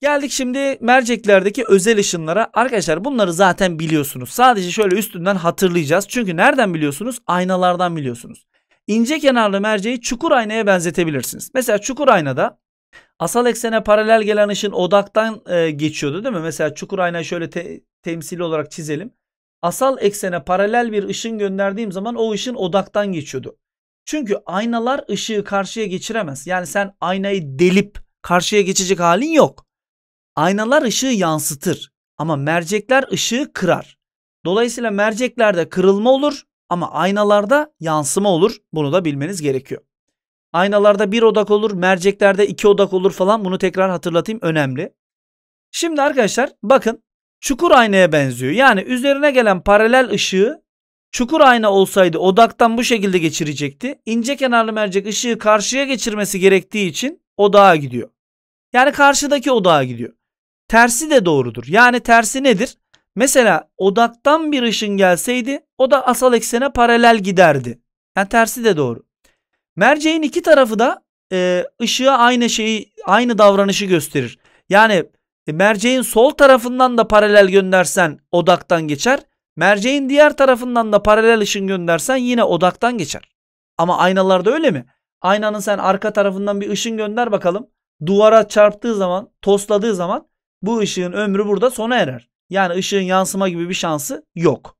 Geldik şimdi merceklerdeki özel ışınlara. Arkadaşlar bunları zaten biliyorsunuz. Sadece şöyle üstünden hatırlayacağız. Çünkü nereden biliyorsunuz? Aynalardan biliyorsunuz. İnce kenarlı merceği çukur aynaya benzetebilirsiniz. Mesela çukur aynada asal eksene paralel gelen ışın odaktan e, geçiyordu değil mi? Mesela çukur aynayı şöyle te temsili olarak çizelim. Asal eksene paralel bir ışın gönderdiğim zaman o ışın odaktan geçiyordu. Çünkü aynalar ışığı karşıya geçiremez. Yani sen aynayı delip karşıya geçecek halin yok. Aynalar ışığı yansıtır ama mercekler ışığı kırar. Dolayısıyla merceklerde kırılma olur ama aynalarda yansıma olur. Bunu da bilmeniz gerekiyor. Aynalarda bir odak olur, merceklerde iki odak olur falan. Bunu tekrar hatırlatayım önemli. Şimdi arkadaşlar bakın çukur aynaya benziyor. Yani üzerine gelen paralel ışığı çukur ayna olsaydı odaktan bu şekilde geçirecekti. İnce kenarlı mercek ışığı karşıya geçirmesi gerektiği için odağa gidiyor. Yani karşıdaki odağa gidiyor. Tersi de doğrudur. Yani tersi nedir? Mesela odaktan bir ışın gelseydi o da asal eksene paralel giderdi. Yani tersi de doğru. Merceğin iki tarafı da e, ışığa aynı şeyi, aynı davranışı gösterir. Yani e, merceğin sol tarafından da paralel göndersen odaktan geçer. Merceğin diğer tarafından da paralel ışın göndersen yine odaktan geçer. Ama aynalarda öyle mi? Aynanın sen arka tarafından bir ışın gönder bakalım. Duvara çarptığı zaman, tosladığı zaman bu ışığın ömrü burada sona erer. Yani ışığın yansıma gibi bir şansı yok.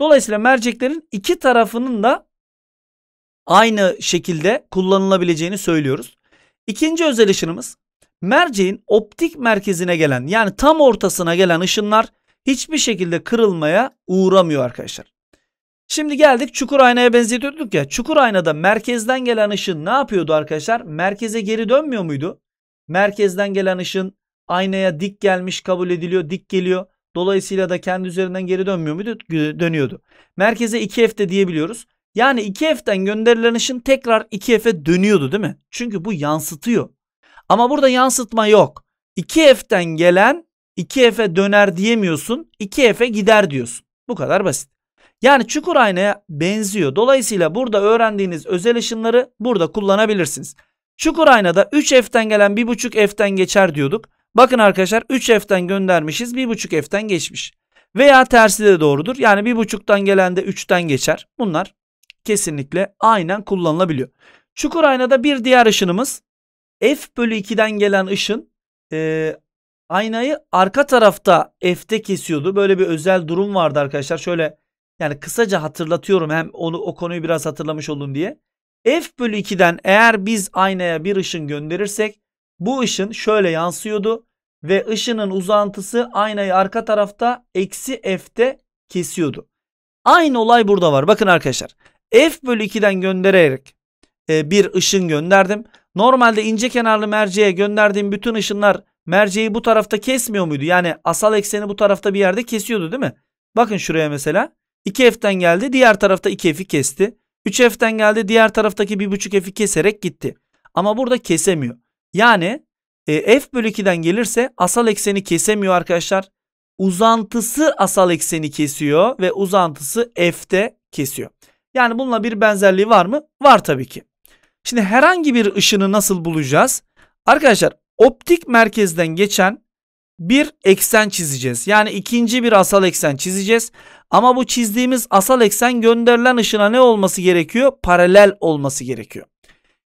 Dolayısıyla merceklerin iki tarafının da aynı şekilde kullanılabileceğini söylüyoruz. İkinci özel ışınımız merceğin optik merkezine gelen yani tam ortasına gelen ışınlar hiçbir şekilde kırılmaya uğramıyor arkadaşlar. Şimdi geldik çukur aynaya benzetiyorduk ya. Çukur aynada merkezden gelen ışın ne yapıyordu arkadaşlar? Merkeze geri dönmüyor muydu? Merkezden gelen ışın Aynaya dik gelmiş kabul ediliyor, dik geliyor. Dolayısıyla da kendi üzerinden geri dönmüyor muydu? Dönüyordu. Merkeze 2F'de diyebiliyoruz. Yani 2F'den gönderilen ışın tekrar 2F'e dönüyordu değil mi? Çünkü bu yansıtıyor. Ama burada yansıtma yok. 2F'den gelen 2F'e döner diyemiyorsun. 2F'e gider diyorsun. Bu kadar basit. Yani çukur aynaya benziyor. Dolayısıyla burada öğrendiğiniz özel ışınları burada kullanabilirsiniz. Çukur aynada 3F'den gelen 1.5F'den geçer diyorduk. Bakın arkadaşlar 3F'ten göndermişiz 1.5F'ten geçmiş. Veya tersi de doğrudur. Yani 1.5'tan gelen de 3'ten geçer. Bunlar kesinlikle aynen kullanılabiliyor. Çukur aynada bir diğer ışınımız F bölü 2'den gelen ışın e, aynayı arka tarafta F'te kesiyordu. Böyle bir özel durum vardı arkadaşlar. Şöyle yani kısaca hatırlatıyorum hem onu o konuyu biraz hatırlamış olun diye. F bölü 2'den eğer biz aynaya bir ışın gönderirsek bu ışın şöyle yansıyordu ve ışının uzantısı aynayı arka tarafta eksi f'te kesiyordu. Aynı olay burada var. Bakın arkadaşlar f bölü 2'den göndererek e, bir ışın gönderdim. Normalde ince kenarlı merceğe gönderdiğim bütün ışınlar merceği bu tarafta kesmiyor muydu? Yani asal ekseni bu tarafta bir yerde kesiyordu değil mi? Bakın şuraya mesela 2f'ten geldi diğer tarafta 2f'i kesti. 3f'ten geldi diğer taraftaki 1.5f'i keserek gitti. Ama burada kesemiyor. Yani e, f bölü 2'den gelirse asal ekseni kesemiyor arkadaşlar. Uzantısı asal ekseni kesiyor ve uzantısı F'de kesiyor. Yani bununla bir benzerliği var mı? Var tabii ki. Şimdi herhangi bir ışını nasıl bulacağız? Arkadaşlar optik merkezden geçen bir eksen çizeceğiz. Yani ikinci bir asal eksen çizeceğiz. Ama bu çizdiğimiz asal eksen gönderilen ışına ne olması gerekiyor? Paralel olması gerekiyor.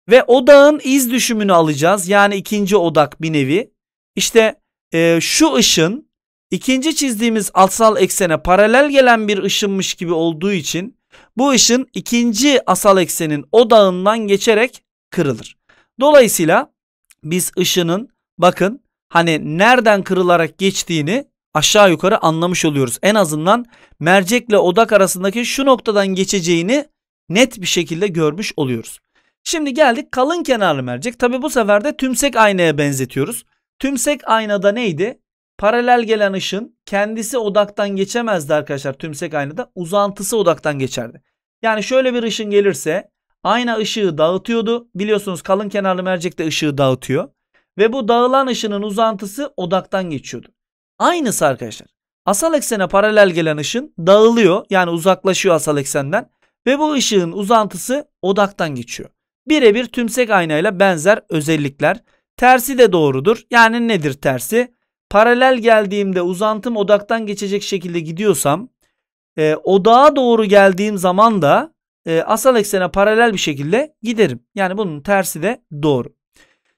Ve odağın iz düşümünü alacağız. Yani ikinci odak bir nevi. İşte e, şu ışın ikinci çizdiğimiz asal eksene paralel gelen bir ışınmış gibi olduğu için bu ışın ikinci asal eksenin odağından geçerek kırılır. Dolayısıyla biz ışının bakın hani nereden kırılarak geçtiğini aşağı yukarı anlamış oluyoruz. En azından mercekle odak arasındaki şu noktadan geçeceğini net bir şekilde görmüş oluyoruz. Şimdi geldik kalın kenarlı mercek. Tabi bu sefer de tümsek aynaya benzetiyoruz. Tümsek aynada neydi? Paralel gelen ışın kendisi odaktan geçemezdi arkadaşlar tümsek aynada. Uzantısı odaktan geçerdi. Yani şöyle bir ışın gelirse ayna ışığı dağıtıyordu. Biliyorsunuz kalın kenarlı mercek de ışığı dağıtıyor. Ve bu dağılan ışının uzantısı odaktan geçiyordu. Aynısı arkadaşlar. Asal eksene paralel gelen ışın dağılıyor. Yani uzaklaşıyor asal eksenden. Ve bu ışığın uzantısı odaktan geçiyor birebir tümsek aynayla benzer özellikler. Tersi de doğrudur. Yani nedir tersi? Paralel geldiğimde uzantım odaktan geçecek şekilde gidiyorsam e, odağa doğru geldiğim zaman da e, asal eksene paralel bir şekilde giderim. Yani bunun tersi de doğru.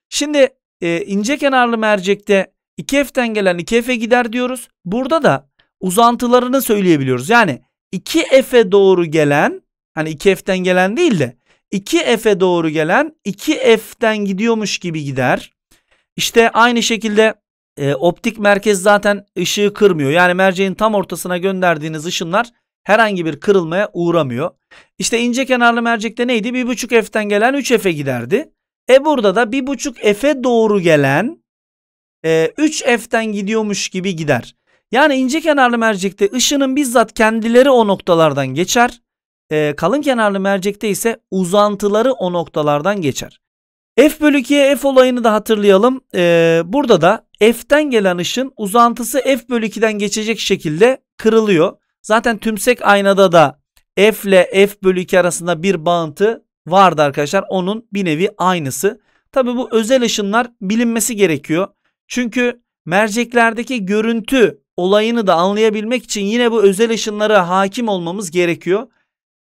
Şimdi e, ince kenarlı mercekte 2F'ten gelen 2F'e gider diyoruz. Burada da uzantılarını söyleyebiliyoruz. Yani 2F'e doğru gelen hani 2F'ten gelen değil de 2F'e doğru gelen 2F'den gidiyormuş gibi gider. İşte aynı şekilde e, optik merkez zaten ışığı kırmıyor. Yani merceğin tam ortasına gönderdiğiniz ışınlar herhangi bir kırılmaya uğramıyor. İşte ince kenarlı mercekte neydi? 1.5 F'ten gelen 3 F'e giderdi. E burada da 1.5 F'e doğru gelen e, 3 F'ten gidiyormuş gibi gider. Yani ince kenarlı mercekte ışının bizzat kendileri o noktalardan geçer e, kalın kenarlı mercekte ise uzantıları o noktalardan geçer. F bölü 2'ye F olayını da hatırlayalım. Ee, burada da F'ten gelen ışın uzantısı F bölü 2'den geçecek şekilde kırılıyor. Zaten tümsek aynada da F ile F bölü 2 arasında bir bağıntı vardı arkadaşlar. Onun bir nevi aynısı. Tabi bu özel ışınlar bilinmesi gerekiyor. Çünkü merceklerdeki görüntü olayını da anlayabilmek için yine bu özel ışınlara hakim olmamız gerekiyor.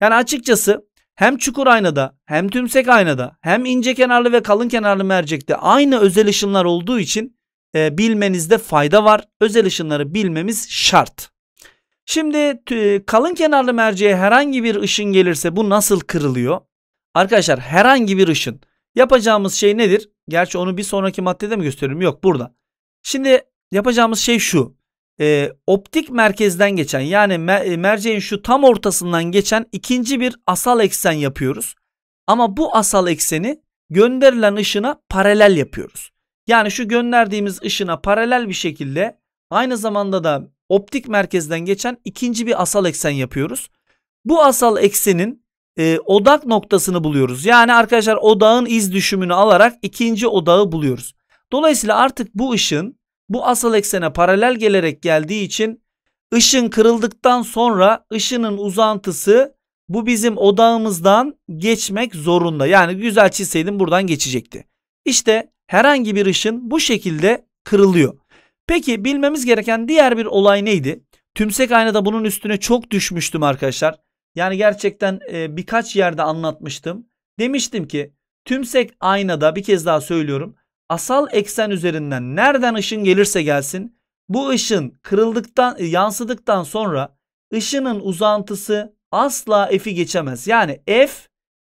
Yani açıkçası hem çukur aynada hem tümsek aynada hem ince kenarlı ve kalın kenarlı mercekte aynı özel ışınlar olduğu için e, bilmenizde fayda var. Özel ışınları bilmemiz şart. Şimdi kalın kenarlı merceğe herhangi bir ışın gelirse bu nasıl kırılıyor? Arkadaşlar herhangi bir ışın. Yapacağımız şey nedir? Gerçi onu bir sonraki maddede mi gösteririm? Yok burada. Şimdi yapacağımız şey şu e, optik merkezden geçen yani e, merceğin şu tam ortasından geçen ikinci bir asal eksen yapıyoruz. Ama bu asal ekseni gönderilen ışına paralel yapıyoruz. Yani şu gönderdiğimiz ışına paralel bir şekilde aynı zamanda da optik merkezden geçen ikinci bir asal eksen yapıyoruz. Bu asal eksenin e, odak noktasını buluyoruz. Yani arkadaşlar odağın iz düşümünü alarak ikinci odağı buluyoruz. Dolayısıyla artık bu ışın bu asıl eksene paralel gelerek geldiği için ışın kırıldıktan sonra ışının uzantısı bu bizim odağımızdan geçmek zorunda. Yani güzel çizseydim buradan geçecekti. İşte herhangi bir ışın bu şekilde kırılıyor. Peki bilmemiz gereken diğer bir olay neydi? Tümsek aynada bunun üstüne çok düşmüştüm arkadaşlar. Yani gerçekten e, birkaç yerde anlatmıştım. Demiştim ki tümsek aynada bir kez daha söylüyorum asal eksen üzerinden nereden ışın gelirse gelsin bu ışın kırıldıktan e, yansıdıktan sonra ışının uzantısı asla f'i geçemez. Yani f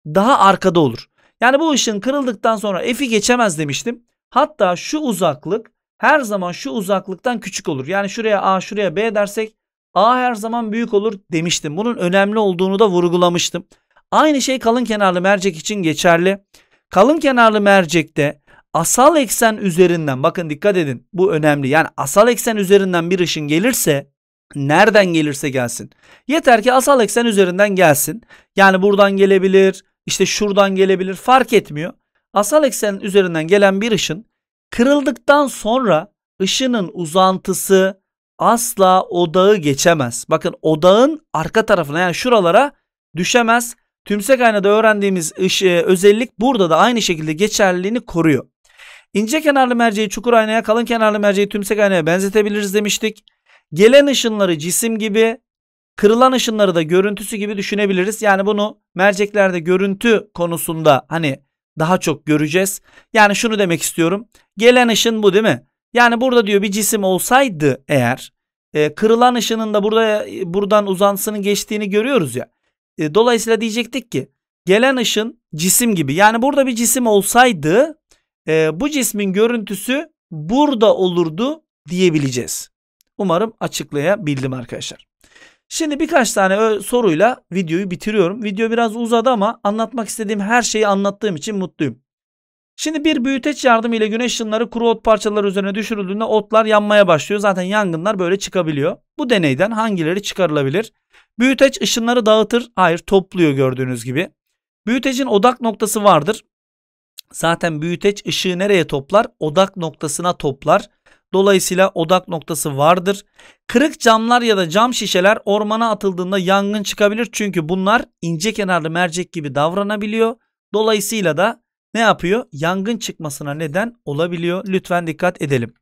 daha arkada olur. Yani bu ışın kırıldıktan sonra f'i geçemez demiştim. Hatta şu uzaklık her zaman şu uzaklıktan küçük olur. Yani şuraya a şuraya b dersek a her zaman büyük olur demiştim. Bunun önemli olduğunu da vurgulamıştım. Aynı şey kalın kenarlı mercek için geçerli. Kalın kenarlı mercekte asal eksen üzerinden bakın dikkat edin bu önemli. Yani asal eksen üzerinden bir ışın gelirse nereden gelirse gelsin. Yeter ki asal eksen üzerinden gelsin. Yani buradan gelebilir, işte şuradan gelebilir fark etmiyor. Asal eksen üzerinden gelen bir ışın kırıldıktan sonra ışının uzantısı asla odağı geçemez. Bakın odağın arka tarafına yani şuralara düşemez. Tümsek aynada öğrendiğimiz ışı, özellik burada da aynı şekilde geçerliliğini koruyor. İnce kenarlı merceği çukur aynaya, kalın kenarlı merceği tümsek aynaya benzetebiliriz demiştik. Gelen ışınları cisim gibi, kırılan ışınları da görüntüsü gibi düşünebiliriz. Yani bunu merceklerde görüntü konusunda hani daha çok göreceğiz. Yani şunu demek istiyorum. Gelen ışın bu değil mi? Yani burada diyor bir cisim olsaydı eğer e, kırılan ışının da burada buradan uzansının geçtiğini görüyoruz ya. E, dolayısıyla diyecektik ki gelen ışın cisim gibi. Yani burada bir cisim olsaydı e, bu cismin görüntüsü burada olurdu diyebileceğiz. Umarım açıklayabildim arkadaşlar. Şimdi birkaç tane soruyla videoyu bitiriyorum. Video biraz uzadı ama anlatmak istediğim her şeyi anlattığım için mutluyum. Şimdi bir büyüteç yardımı ile güneş ışınları kuru ot parçaları üzerine düşürüldüğünde otlar yanmaya başlıyor. Zaten yangınlar böyle çıkabiliyor. Bu deneyden hangileri çıkarılabilir? Büyüteç ışınları dağıtır. Hayır topluyor gördüğünüz gibi. Büyütecin odak noktası vardır. Zaten büyüteç ışığı nereye toplar? Odak noktasına toplar. Dolayısıyla odak noktası vardır. Kırık camlar ya da cam şişeler ormana atıldığında yangın çıkabilir. Çünkü bunlar ince kenarlı mercek gibi davranabiliyor. Dolayısıyla da ne yapıyor? Yangın çıkmasına neden olabiliyor. Lütfen dikkat edelim.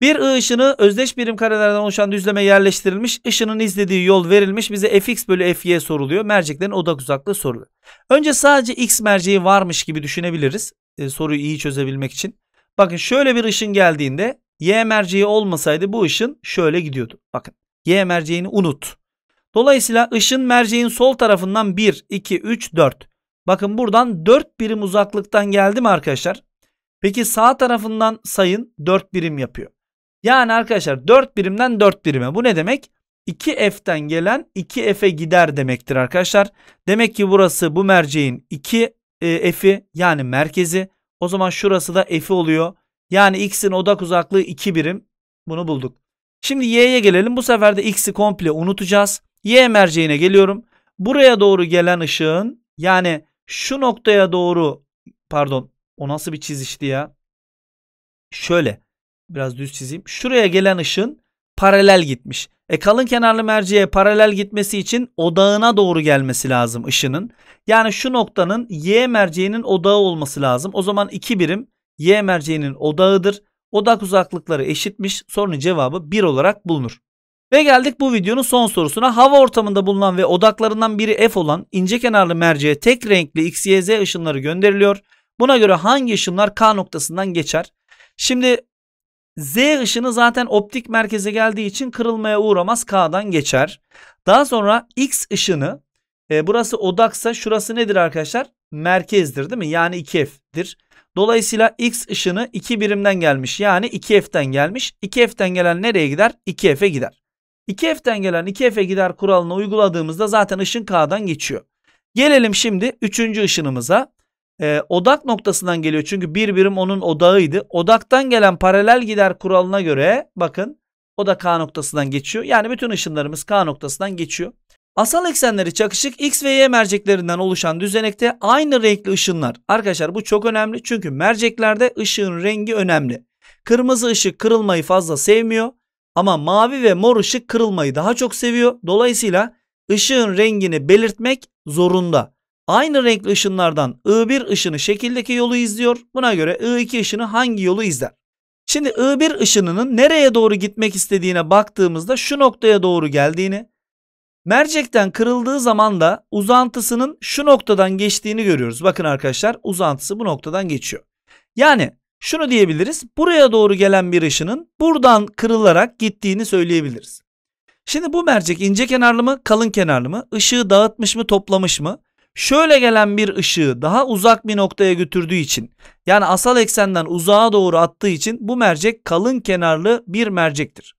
Bir I ışını özdeş birim karelerden oluşan düzleme yerleştirilmiş. Işının izlediği yol verilmiş. Bize fx bölü fy soruluyor. Merceklerin odak uzaklığı soruluyor. Önce sadece x merceği varmış gibi düşünebiliriz. E, soruyu iyi çözebilmek için. Bakın şöyle bir ışın geldiğinde y merceği olmasaydı bu ışın şöyle gidiyordu. Bakın y merceğini unut. Dolayısıyla ışın merceğin sol tarafından 1, 2, 3, 4. Bakın buradan 4 birim uzaklıktan geldi mi arkadaşlar? Peki sağ tarafından sayın 4 birim yapıyor. Yani arkadaşlar 4 birimden 4 birime. Bu ne demek? 2 F'den gelen 2F'e gider demektir arkadaşlar. Demek ki burası bu merceğin 2F'i e, yani merkezi. O zaman şurası da F'i oluyor. Yani X'in odak uzaklığı 2 birim. Bunu bulduk. Şimdi Y'ye gelelim. Bu sefer de X'i komple unutacağız. Y merceğine geliyorum. Buraya doğru gelen ışığın yani şu noktaya doğru pardon o nasıl bir çizişti ya? Şöyle Biraz düz çizeyim. Şuraya gelen ışın paralel gitmiş. E kalın kenarlı merceğe paralel gitmesi için odağına doğru gelmesi lazım ışının. Yani şu noktanın Y merceğinin odağı olması lazım. O zaman 2 birim Y merceğinin odağıdır. Odak uzaklıkları eşitmiş. Sorunun cevabı 1 olarak bulunur. Ve geldik bu videonun son sorusuna. Hava ortamında bulunan ve odaklarından biri F olan ince kenarlı merceğe tek renkli XYZ ışınları gönderiliyor. Buna göre hangi ışınlar K noktasından geçer? Şimdi Z ışını zaten optik merkeze geldiği için kırılmaya uğramaz K'dan geçer. Daha sonra X ışını e, burası odaksa şurası nedir arkadaşlar? Merkezdir değil mi? Yani 2F'dir. Dolayısıyla X ışını 2 birimden gelmiş. Yani 2F'den gelmiş. 2F'den gelen nereye gider? 2F'e gider. 2F'den gelen 2F'e gider kuralını uyguladığımızda zaten ışın K'dan geçiyor. Gelelim şimdi 3. ışınımıza e, odak noktasından geliyor. Çünkü bir birim onun odağıydı. Odaktan gelen paralel gider kuralına göre bakın o da K noktasından geçiyor. Yani bütün ışınlarımız K noktasından geçiyor. Asal eksenleri çakışık X ve Y merceklerinden oluşan düzenekte aynı renkli ışınlar. Arkadaşlar bu çok önemli çünkü merceklerde ışığın rengi önemli. Kırmızı ışık kırılmayı fazla sevmiyor ama mavi ve mor ışık kırılmayı daha çok seviyor. Dolayısıyla ışığın rengini belirtmek zorunda. Aynı renkli ışınlardan I1 ışını şekildeki yolu izliyor. Buna göre I2 ışını hangi yolu izler? Şimdi I1 ışınının nereye doğru gitmek istediğine baktığımızda şu noktaya doğru geldiğini, mercekten kırıldığı zaman da uzantısının şu noktadan geçtiğini görüyoruz. Bakın arkadaşlar uzantısı bu noktadan geçiyor. Yani şunu diyebiliriz. Buraya doğru gelen bir ışının buradan kırılarak gittiğini söyleyebiliriz. Şimdi bu mercek ince kenarlı mı, kalın kenarlı mı, ışığı dağıtmış mı, toplamış mı? şöyle gelen bir ışığı daha uzak bir noktaya götürdüğü için yani asal eksenden uzağa doğru attığı için bu mercek kalın kenarlı bir mercektir.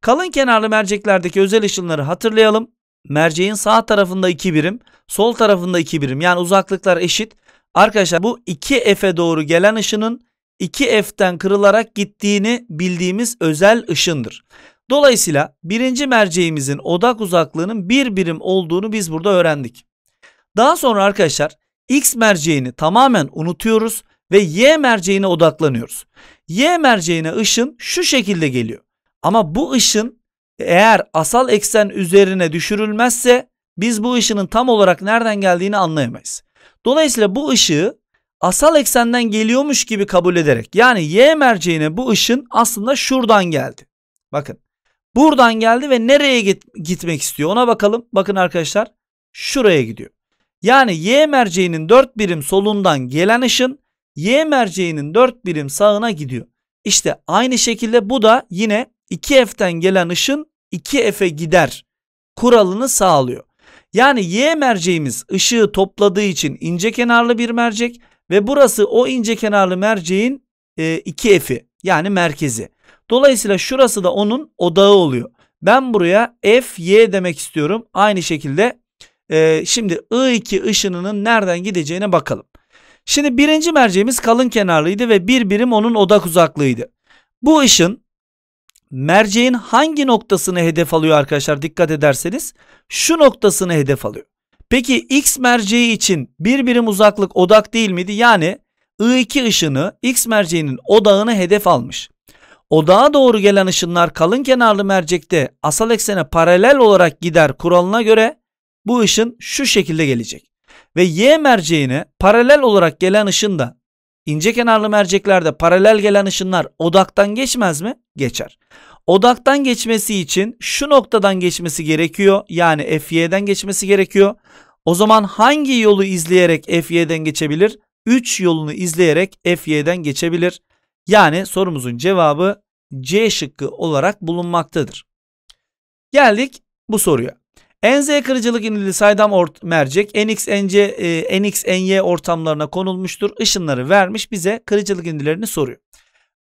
Kalın kenarlı merceklerdeki özel ışınları hatırlayalım. Merceğin sağ tarafında 2 birim, sol tarafında 2 birim yani uzaklıklar eşit. Arkadaşlar bu 2F'e doğru gelen ışının 2F'ten kırılarak gittiğini bildiğimiz özel ışındır. Dolayısıyla birinci merceğimizin odak uzaklığının bir birim olduğunu biz burada öğrendik. Daha sonra arkadaşlar X merceğini tamamen unutuyoruz ve Y merceğine odaklanıyoruz. Y merceğine ışın şu şekilde geliyor. Ama bu ışın eğer asal eksen üzerine düşürülmezse biz bu ışının tam olarak nereden geldiğini anlayamayız. Dolayısıyla bu ışığı asal eksenden geliyormuş gibi kabul ederek yani y merceğine bu ışın aslında şuradan geldi. Bakın buradan geldi ve nereye git gitmek istiyor ona bakalım. Bakın arkadaşlar şuraya gidiyor. Yani y merceğinin 4 birim solundan gelen ışın y merceğinin 4 birim sağına gidiyor. İşte aynı şekilde bu da yine 2f'ten gelen ışın 2f'e gider kuralını sağlıyor. Yani y merceğimiz ışığı topladığı için ince kenarlı bir mercek ve burası o ince kenarlı merceğin 2f'i e, yani merkezi. Dolayısıyla şurası da onun odağı oluyor. Ben buraya f y demek istiyorum. Aynı şekilde ee, şimdi I2 ışınının nereden gideceğine bakalım. Şimdi birinci merceğimiz kalın kenarlıydı ve bir birim onun odak uzaklığıydı. Bu ışın merceğin hangi noktasını hedef alıyor arkadaşlar dikkat ederseniz şu noktasını hedef alıyor. Peki x merceği için bir birim uzaklık odak değil miydi? Yani I2 ışını x merceğinin odağını hedef almış. Odağa doğru gelen ışınlar kalın kenarlı mercekte asal eksene paralel olarak gider kuralına göre bu ışın şu şekilde gelecek. Ve Y merceğine paralel olarak gelen ışın da ince kenarlı merceklerde paralel gelen ışınlar odaktan geçmez mi? Geçer. Odaktan geçmesi için şu noktadan geçmesi gerekiyor. Yani FY'den geçmesi gerekiyor. O zaman hangi yolu izleyerek FY'den geçebilir? 3 yolunu izleyerek FY'den geçebilir. Yani sorumuzun cevabı C şıkkı olarak bulunmaktadır. Geldik bu soruya. NZ kırıcılık inili saydam ort mercek NX, e, NX, ortamlarına konulmuştur. Işınları vermiş bize kırıcılık indilerini soruyor.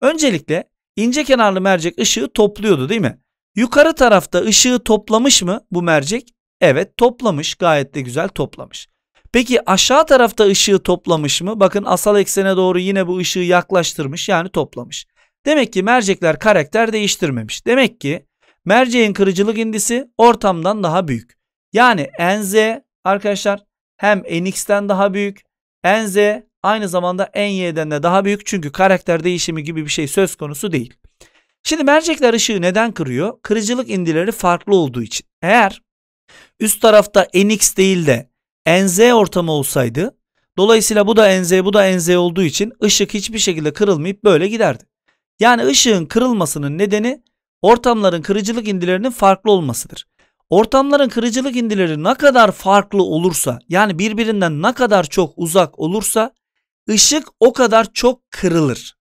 Öncelikle ince kenarlı mercek ışığı topluyordu değil mi? Yukarı tarafta ışığı toplamış mı bu mercek? Evet toplamış gayet de güzel toplamış. Peki aşağı tarafta ışığı toplamış mı? Bakın asal eksene doğru yine bu ışığı yaklaştırmış yani toplamış. Demek ki mercekler karakter değiştirmemiş. Demek ki Merceğin kırıcılık indisi ortamdan daha büyük. Yani NZ arkadaşlar hem NX'ten daha büyük. NZ aynı zamanda NY'den de daha büyük. Çünkü karakter değişimi gibi bir şey söz konusu değil. Şimdi mercekler ışığı neden kırıyor? Kırıcılık indileri farklı olduğu için. Eğer üst tarafta NX değil de NZ ortamı olsaydı dolayısıyla bu da NZ bu da NZ olduğu için ışık hiçbir şekilde kırılmayıp böyle giderdi. Yani ışığın kırılmasının nedeni ortamların kırıcılık indilerinin farklı olmasıdır. Ortamların kırıcılık indileri ne kadar farklı olursa yani birbirinden ne kadar çok uzak olursa ışık o kadar çok kırılır.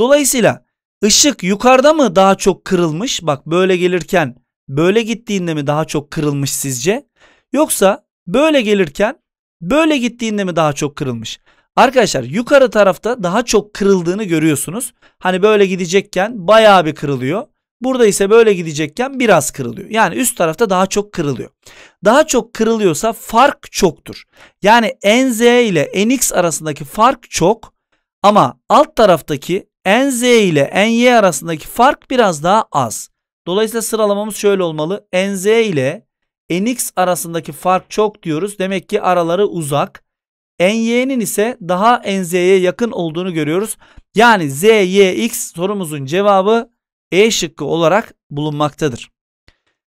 Dolayısıyla ışık yukarıda mı daha çok kırılmış? Bak böyle gelirken böyle gittiğinde mi daha çok kırılmış sizce? Yoksa böyle gelirken böyle gittiğinde mi daha çok kırılmış? Arkadaşlar yukarı tarafta daha çok kırıldığını görüyorsunuz. Hani böyle gidecekken bayağı bir kırılıyor. Burada ise böyle gidecekken biraz kırılıyor. Yani üst tarafta daha çok kırılıyor. Daha çok kırılıyorsa fark çoktur. Yani NZ ile NX arasındaki fark çok ama alt taraftaki NZ ile NY arasındaki fark biraz daha az. Dolayısıyla sıralamamız şöyle olmalı. NZ ile NX arasındaki fark çok diyoruz. Demek ki araları uzak. NY'nin ise daha NZ'ye yakın olduğunu görüyoruz. Yani ZYX sorumuzun cevabı e şıkkı olarak bulunmaktadır.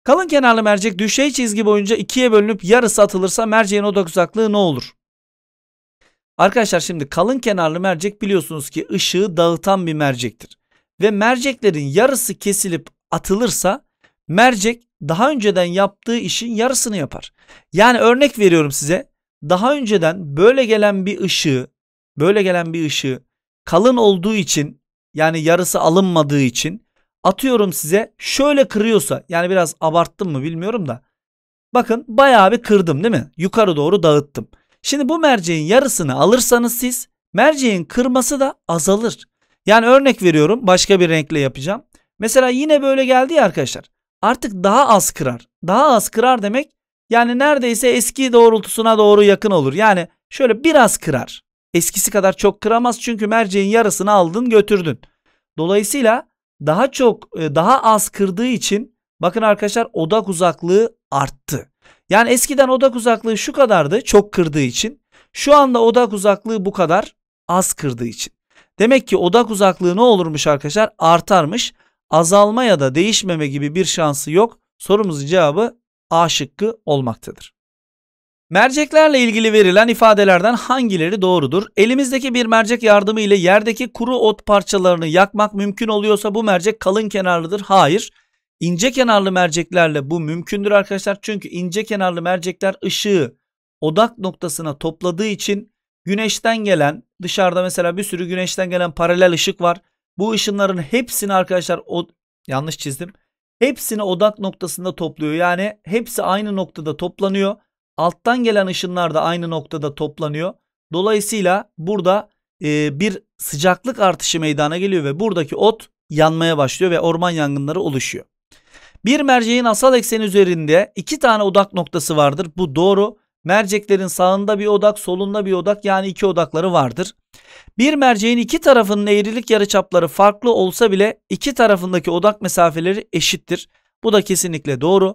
Kalın kenarlı mercek düşey çizgi boyunca ikiye bölünüp yarısı atılırsa merceğin odak uzaklığı ne olur? Arkadaşlar şimdi kalın kenarlı mercek biliyorsunuz ki ışığı dağıtan bir mercektir. Ve merceklerin yarısı kesilip atılırsa mercek daha önceden yaptığı işin yarısını yapar. Yani örnek veriyorum size. Daha önceden böyle gelen bir ışığı, böyle gelen bir ışığı kalın olduğu için yani yarısı alınmadığı için atıyorum size şöyle kırıyorsa yani biraz abarttım mı bilmiyorum da bakın bayağı bir kırdım değil mi? Yukarı doğru dağıttım. Şimdi bu merceğin yarısını alırsanız siz merceğin kırması da azalır. Yani örnek veriyorum başka bir renkle yapacağım. Mesela yine böyle geldi ya arkadaşlar. Artık daha az kırar. Daha az kırar demek yani neredeyse eski doğrultusuna doğru yakın olur. Yani şöyle biraz kırar. Eskisi kadar çok kıramaz çünkü merceğin yarısını aldın götürdün. Dolayısıyla daha çok e, daha az kırdığı için bakın arkadaşlar odak uzaklığı arttı. Yani eskiden odak uzaklığı şu kadardı çok kırdığı için. Şu anda odak uzaklığı bu kadar az kırdığı için. Demek ki odak uzaklığı ne olurmuş arkadaşlar? Artarmış. Azalma ya da değişmeme gibi bir şansı yok. Sorumuzun cevabı A şıkkı olmaktadır. Merceklerle ilgili verilen ifadelerden hangileri doğrudur? Elimizdeki bir mercek yardımı ile yerdeki kuru ot parçalarını yakmak mümkün oluyorsa bu mercek kalın kenarlıdır. Hayır. İnce kenarlı merceklerle bu mümkündür arkadaşlar. Çünkü ince kenarlı mercekler ışığı odak noktasına topladığı için güneşten gelen dışarıda mesela bir sürü güneşten gelen paralel ışık var. Bu ışınların hepsini arkadaşlar o yanlış çizdim. Hepsini odak noktasında topluyor. Yani hepsi aynı noktada toplanıyor Alttan gelen ışınlar da aynı noktada toplanıyor. Dolayısıyla burada e, bir sıcaklık artışı meydana geliyor ve buradaki ot yanmaya başlıyor ve orman yangınları oluşuyor. Bir merceğin asal eksen üzerinde iki tane odak noktası vardır. Bu doğru. Merceklerin sağında bir odak, solunda bir odak yani iki odakları vardır. Bir merceğin iki tarafının eğrilik yarıçapları farklı olsa bile iki tarafındaki odak mesafeleri eşittir. Bu da kesinlikle doğru.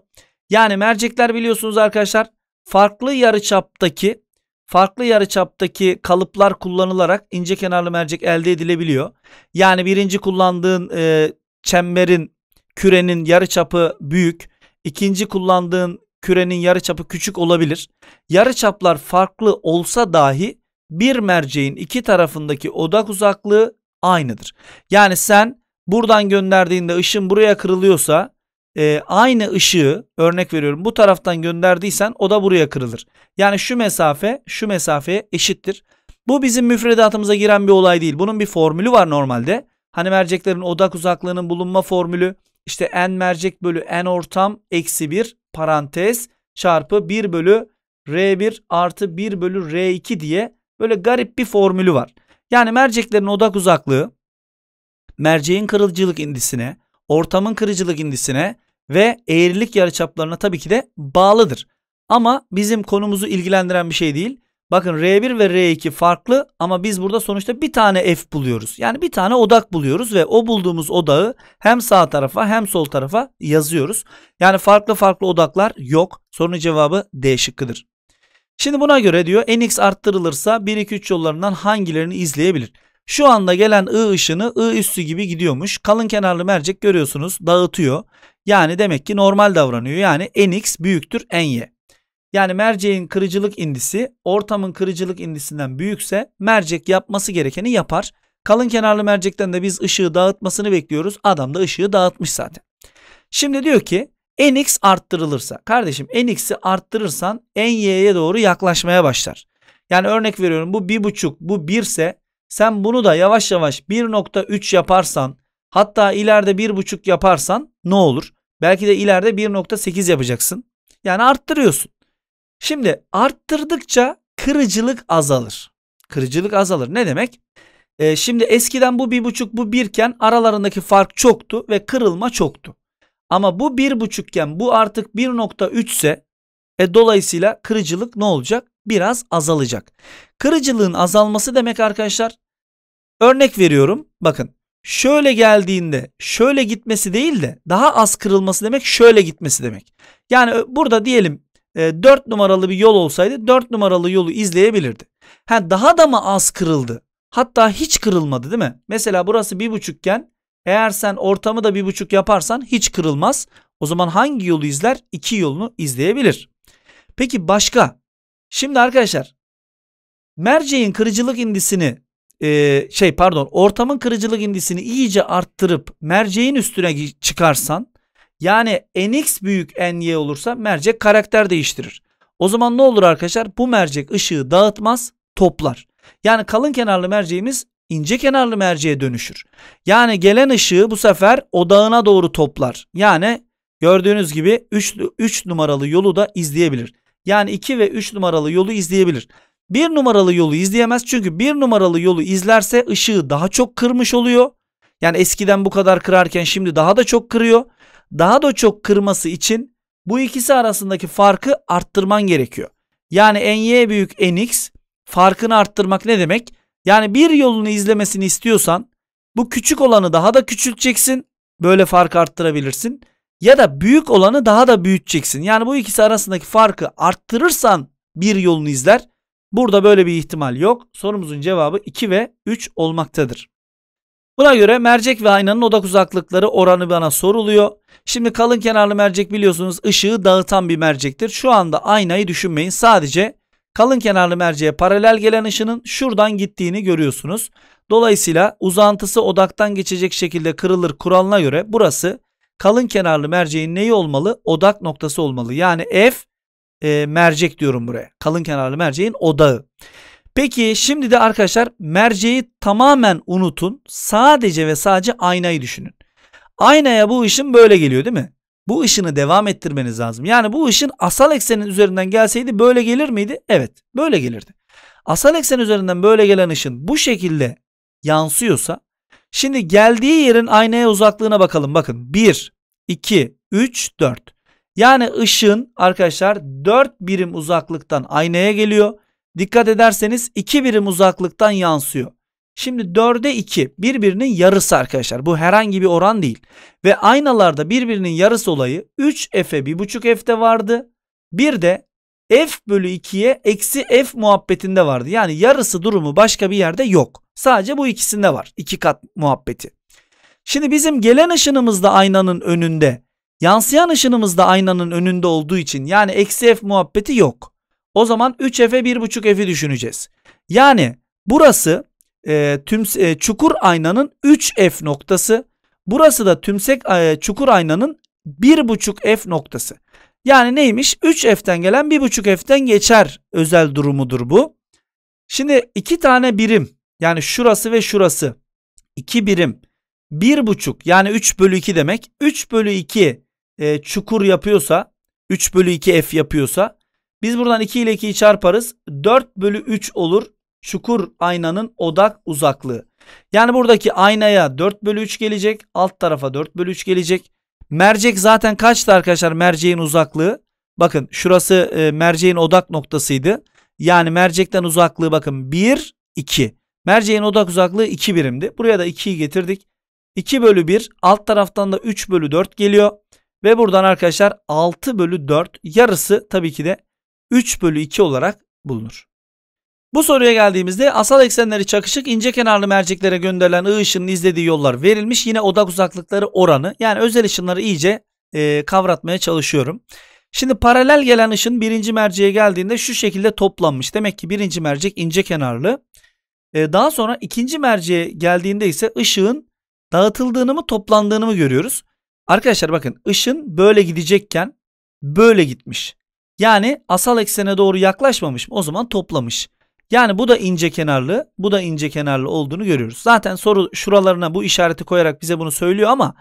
Yani mercekler biliyorsunuz arkadaşlar farklı yarıçaptaki farklı yarıçaptaki kalıplar kullanılarak ince kenarlı mercek elde edilebiliyor. Yani birinci kullandığın e, çemberin kürenin yarıçapı büyük, ikinci kullandığın kürenin yarıçapı küçük olabilir. Yarıçaplar farklı olsa dahi bir merceğin iki tarafındaki odak uzaklığı aynıdır. Yani sen buradan gönderdiğinde ışın buraya kırılıyorsa e, aynı ışığı örnek veriyorum bu taraftan gönderdiysen o da buraya kırılır. Yani şu mesafe şu mesafeye eşittir. Bu bizim müfredatımıza giren bir olay değil. Bunun bir formülü var normalde. Hani merceklerin odak uzaklığının bulunma formülü işte n mercek bölü n ortam eksi 1 parantez çarpı 1 bölü r1 artı 1 bölü r2 diye böyle garip bir formülü var. Yani merceklerin odak uzaklığı merceğin kırıcılık indisine, ortamın kırıcılık indisine ve eğrilik yarıçaplarına tabii ki de bağlıdır. Ama bizim konumuzu ilgilendiren bir şey değil. Bakın R1 ve R2 farklı ama biz burada sonuçta bir tane F buluyoruz. Yani bir tane odak buluyoruz ve o bulduğumuz odağı hem sağ tarafa hem sol tarafa yazıyoruz. Yani farklı farklı odaklar yok. Sorunun cevabı D şıkkıdır. Şimdi buna göre diyor nx arttırılırsa 1 2 3 yollarından hangilerini izleyebilir? Şu anda gelen I ışını I üstü gibi gidiyormuş. Kalın kenarlı mercek görüyorsunuz dağıtıyor. Yani demek ki normal davranıyor. Yani NX büyüktür NY. Yani merceğin kırıcılık indisi ortamın kırıcılık indisinden büyükse mercek yapması gerekeni yapar. Kalın kenarlı mercekten de biz ışığı dağıtmasını bekliyoruz. Adam da ışığı dağıtmış zaten. Şimdi diyor ki NX arttırılırsa. Kardeşim NX'i arttırırsan NY'ye doğru yaklaşmaya başlar. Yani örnek veriyorum bu 1.5 bu 1 ise sen bunu da yavaş yavaş 1.3 yaparsan hatta ileride 1.5 yaparsan ne olur? Belki de ileride 1.8 yapacaksın. Yani arttırıyorsun. Şimdi arttırdıkça kırıcılık azalır. Kırıcılık azalır. Ne demek? Ee, şimdi eskiden bu 1.5 buçuk bu birken aralarındaki fark çoktu ve kırılma çoktu. Ama bu 15 buçukken bu artık 1.3 ise e, dolayısıyla kırıcılık ne olacak? biraz azalacak. Kırıcılığın azalması demek arkadaşlar örnek veriyorum bakın şöyle geldiğinde şöyle gitmesi değil de daha az kırılması demek şöyle gitmesi demek. Yani e, burada diyelim 4 e, numaralı bir yol olsaydı 4 numaralı yolu izleyebilirdi. Ha daha da mı az kırıldı? Hatta hiç kırılmadı değil mi? Mesela burası bir buçukken eğer sen ortamı da bir buçuk yaparsan hiç kırılmaz. O zaman hangi yolu izler? İki yolunu izleyebilir. Peki başka Şimdi arkadaşlar merceğin kırıcılık indisini e, şey pardon ortamın kırıcılık indisini iyice arttırıp merceğin üstüne çıkarsan yani nx büyük ny olursa mercek karakter değiştirir. O zaman ne olur arkadaşlar? Bu mercek ışığı dağıtmaz toplar. Yani kalın kenarlı merceğimiz ince kenarlı merceğe dönüşür. Yani gelen ışığı bu sefer odağına doğru toplar. Yani gördüğünüz gibi 3, numaralı yolu da izleyebilir yani 2 ve 3 numaralı yolu izleyebilir. 1 numaralı yolu izleyemez çünkü 1 numaralı yolu izlerse ışığı daha çok kırmış oluyor. Yani eskiden bu kadar kırarken şimdi daha da çok kırıyor. Daha da çok kırması için bu ikisi arasındaki farkı arttırman gerekiyor. Yani ny büyük nx farkını arttırmak ne demek? Yani bir yolunu izlemesini istiyorsan bu küçük olanı daha da küçülteceksin. Böyle fark arttırabilirsin ya da büyük olanı daha da büyüteceksin. Yani bu ikisi arasındaki farkı arttırırsan bir yolunu izler. Burada böyle bir ihtimal yok. Sorumuzun cevabı 2 ve 3 olmaktadır. Buna göre mercek ve aynanın odak uzaklıkları oranı bana soruluyor. Şimdi kalın kenarlı mercek biliyorsunuz ışığı dağıtan bir mercektir. Şu anda aynayı düşünmeyin. Sadece kalın kenarlı merceğe paralel gelen ışının şuradan gittiğini görüyorsunuz. Dolayısıyla uzantısı odaktan geçecek şekilde kırılır kuralına göre burası kalın kenarlı merceğin neyi olmalı? Odak noktası olmalı. Yani F e, mercek diyorum buraya. Kalın kenarlı merceğin odağı. Peki şimdi de arkadaşlar merceği tamamen unutun. Sadece ve sadece aynayı düşünün. Aynaya bu ışın böyle geliyor değil mi? Bu ışını devam ettirmeniz lazım. Yani bu ışın asal eksenin üzerinden gelseydi böyle gelir miydi? Evet böyle gelirdi. Asal eksen üzerinden böyle gelen ışın bu şekilde yansıyorsa Şimdi geldiği yerin aynaya uzaklığına bakalım. Bakın 1, 2, 3, 4. Yani ışın arkadaşlar 4 birim uzaklıktan aynaya geliyor. Dikkat ederseniz 2 birim uzaklıktan yansıyor. Şimdi 4'e 2 birbirinin yarısı arkadaşlar. Bu herhangi bir oran değil. Ve aynalarda birbirinin yarısı olayı 3F'e 1.5F'de vardı. Bir de f bölü 2'ye eksi f muhabbetinde vardı. Yani yarısı durumu başka bir yerde yok. Sadece bu ikisinde var. İki kat muhabbeti. Şimdi bizim gelen ışınımız da aynanın önünde. Yansıyan ışınımız da aynanın önünde olduğu için yani eksi f muhabbeti yok. O zaman 3f'e 1.5 f'i düşüneceğiz. Yani burası e, tüm e, çukur aynanın 3f noktası. Burası da tümsek e, çukur aynanın 1.5 f noktası. Yani neymiş? 3F'ten gelen 1.5F'ten geçer özel durumudur bu. Şimdi iki tane birim yani şurası ve şurası 2 birim 1.5 yani 3 bölü 2 demek. 3 bölü 2 e, çukur yapıyorsa 3 bölü 2 F yapıyorsa biz buradan 2 ile 2'yi çarparız. 4 bölü 3 olur çukur aynanın odak uzaklığı. Yani buradaki aynaya 4 bölü 3 gelecek. Alt tarafa 4 bölü 3 gelecek. Mercek zaten kaçtı arkadaşlar merceğin uzaklığı? Bakın şurası e, merceğin odak noktasıydı. Yani mercekten uzaklığı bakın 1, 2. Merceğin odak uzaklığı 2 birimdi. Buraya da 2'yi getirdik. 2 bölü 1 alt taraftan da 3 bölü 4 geliyor. Ve buradan arkadaşlar 6 bölü 4 yarısı tabii ki de 3 bölü 2 olarak bulunur. Bu soruya geldiğimizde asal eksenleri çakışık ince kenarlı merceklere gönderilen I ışının izlediği yollar verilmiş. Yine odak uzaklıkları oranı yani özel ışınları iyice e, kavratmaya çalışıyorum. Şimdi paralel gelen ışın birinci merceğe geldiğinde şu şekilde toplanmış. Demek ki birinci mercek ince kenarlı. E, daha sonra ikinci merceğe geldiğinde ise ışığın dağıtıldığını mı toplandığını mı görüyoruz. Arkadaşlar bakın ışın böyle gidecekken böyle gitmiş. Yani asal eksene doğru yaklaşmamış mı? O zaman toplamış. Yani bu da ince kenarlı, bu da ince kenarlı olduğunu görüyoruz. Zaten soru şuralarına bu işareti koyarak bize bunu söylüyor ama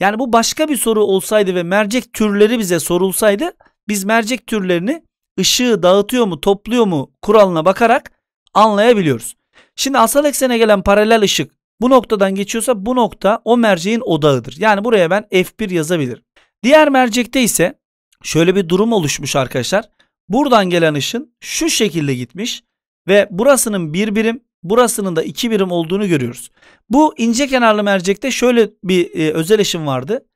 yani bu başka bir soru olsaydı ve mercek türleri bize sorulsaydı biz mercek türlerini ışığı dağıtıyor mu, topluyor mu kuralına bakarak anlayabiliyoruz. Şimdi asal eksene gelen paralel ışık bu noktadan geçiyorsa bu nokta o merceğin odağıdır. Yani buraya ben F1 yazabilirim. Diğer mercekte ise şöyle bir durum oluşmuş arkadaşlar. Buradan gelen ışın şu şekilde gitmiş ve burasının bir birim burasının da iki birim olduğunu görüyoruz. Bu ince kenarlı mercekte şöyle bir e, özel ışın vardı.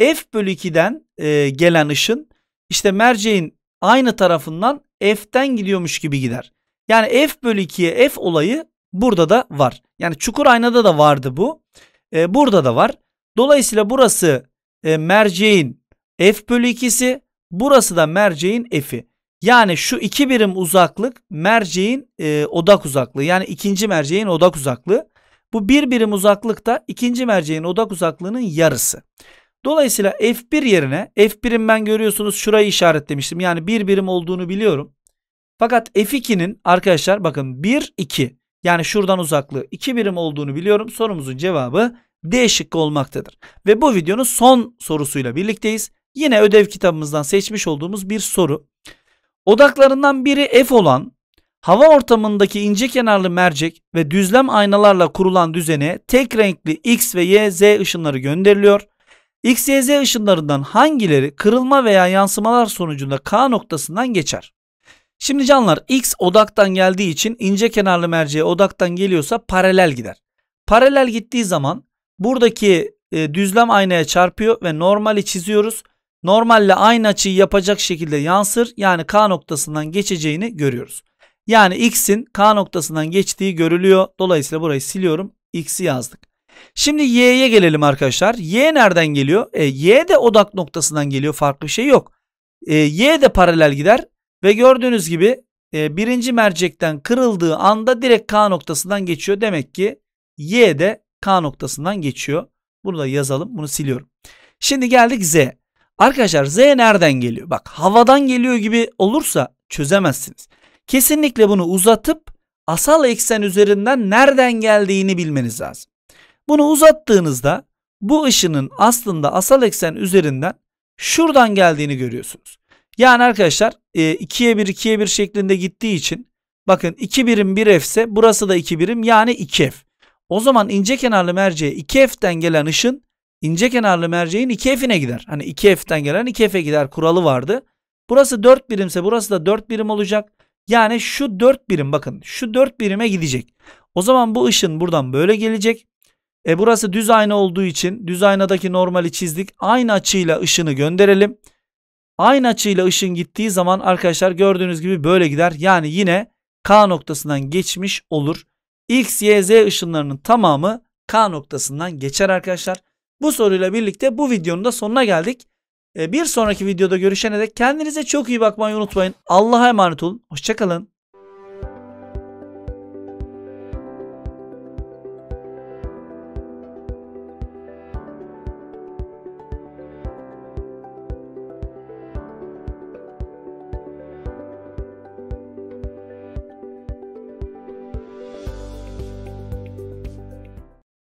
F bölü 2'den e, gelen ışın işte merceğin aynı tarafından F'ten gidiyormuş gibi gider. Yani F bölü 2'ye F olayı burada da var. Yani çukur aynada da vardı bu. E, burada da var. Dolayısıyla burası e, merceğin F bölü 2'si burası da merceğin F'i. Yani şu iki birim uzaklık merceğin e, odak uzaklığı. Yani ikinci merceğin odak uzaklığı. Bu bir birim uzaklık da ikinci merceğin odak uzaklığının yarısı. Dolayısıyla F1 yerine f 1im ben görüyorsunuz şurayı işaretlemiştim. Yani bir birim olduğunu biliyorum. Fakat F2'nin arkadaşlar bakın 1 2 yani şuradan uzaklığı 2 birim olduğunu biliyorum. Sorumuzun cevabı D şıkkı olmaktadır. Ve bu videonun son sorusuyla birlikteyiz. Yine ödev kitabımızdan seçmiş olduğumuz bir soru. Odaklarından biri F olan hava ortamındaki ince kenarlı mercek ve düzlem aynalarla kurulan düzene tek renkli X ve Y, Z ışınları gönderiliyor. X, Y, Z ışınlarından hangileri kırılma veya yansımalar sonucunda K noktasından geçer? Şimdi canlar X odaktan geldiği için ince kenarlı merceğe odaktan geliyorsa paralel gider. Paralel gittiği zaman buradaki e, düzlem aynaya çarpıyor ve normali çiziyoruz normalle aynı açıyı yapacak şekilde yansır. Yani K noktasından geçeceğini görüyoruz. Yani x'in K noktasından geçtiği görülüyor. Dolayısıyla burayı siliyorum. X'i yazdık. Şimdi y'ye gelelim arkadaşlar. Y nereden geliyor? E, y de odak noktasından geliyor. Farklı bir şey yok. E, y de paralel gider. Ve gördüğünüz gibi e, birinci mercekten kırıldığı anda direkt K noktasından geçiyor. Demek ki y de K noktasından geçiyor. Bunu da yazalım. Bunu siliyorum. Şimdi geldik Z. Arkadaşlar Z nereden geliyor? Bak havadan geliyor gibi olursa çözemezsiniz. Kesinlikle bunu uzatıp asal eksen üzerinden nereden geldiğini bilmeniz lazım. Bunu uzattığınızda bu ışının aslında asal eksen üzerinden şuradan geldiğini görüyorsunuz. Yani arkadaşlar 2'ye 1 2'ye 1 şeklinde gittiği için bakın 2 birim 1 f ise burası da 2 birim yani 2 f. O zaman ince kenarlı merceğe 2 f'den gelen ışın ince kenarlı merceğin 2F'ine gider. Hani 2F'ten gelen 2F'e gider kuralı vardı. Burası 4 birimse burası da 4 birim olacak. Yani şu 4 birim bakın şu 4 birime gidecek. O zaman bu ışın buradan böyle gelecek. E burası düz ayna olduğu için düz aynadaki normali çizdik. Aynı açıyla ışını gönderelim. Aynı açıyla ışın gittiği zaman arkadaşlar gördüğünüz gibi böyle gider. Yani yine K noktasından geçmiş olur. X, Y, Z ışınlarının tamamı K noktasından geçer arkadaşlar. Bu soruyla birlikte bu videonun da sonuna geldik. Ee, bir sonraki videoda görüşene dek kendinize çok iyi bakmayı unutmayın. Allah'a emanet olun. Hoşçakalın.